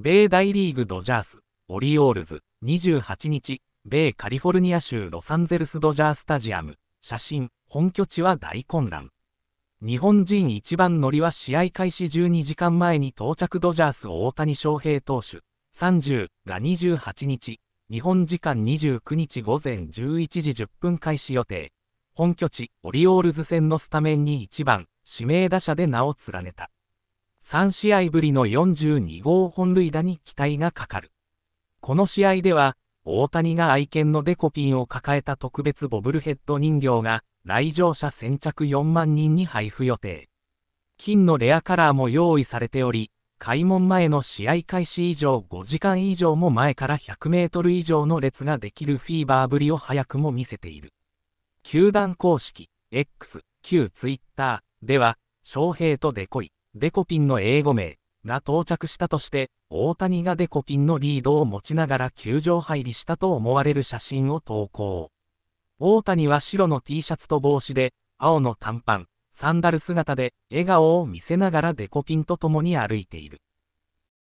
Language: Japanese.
米大リーグドジャース、オリオールズ、28日、米カリフォルニア州ロサンゼルスドジャースタジアム、写真、本拠地は大混乱。日本人一番乗りは試合開始12時間前に到着ドジャース大谷翔平投手、30が28日、日本時間29日午前11時10分開始予定。本拠地、オリオールズ戦のスタメンに1番、指名打者で名を連ねた。3試合ぶりの42号本塁打に期待がかかる。この試合では、大谷が愛犬のデコピンを抱えた特別ボブルヘッド人形が、来場者先着4万人に配布予定。金のレアカラーも用意されており、開門前の試合開始以上5時間以上も前から100メートル以上の列ができるフィーバーぶりを早くも見せている。球団公式、X、旧 Twitter では、翔平とデコイ、デコピンの英語名が到着したとして、大谷がデコピンのリードを持ちながら球場入りしたと思われる写真を投稿。大谷は白の T シャツと帽子で、青の短パン、サンダル姿で笑顔を見せながらデコピンと共に歩いている。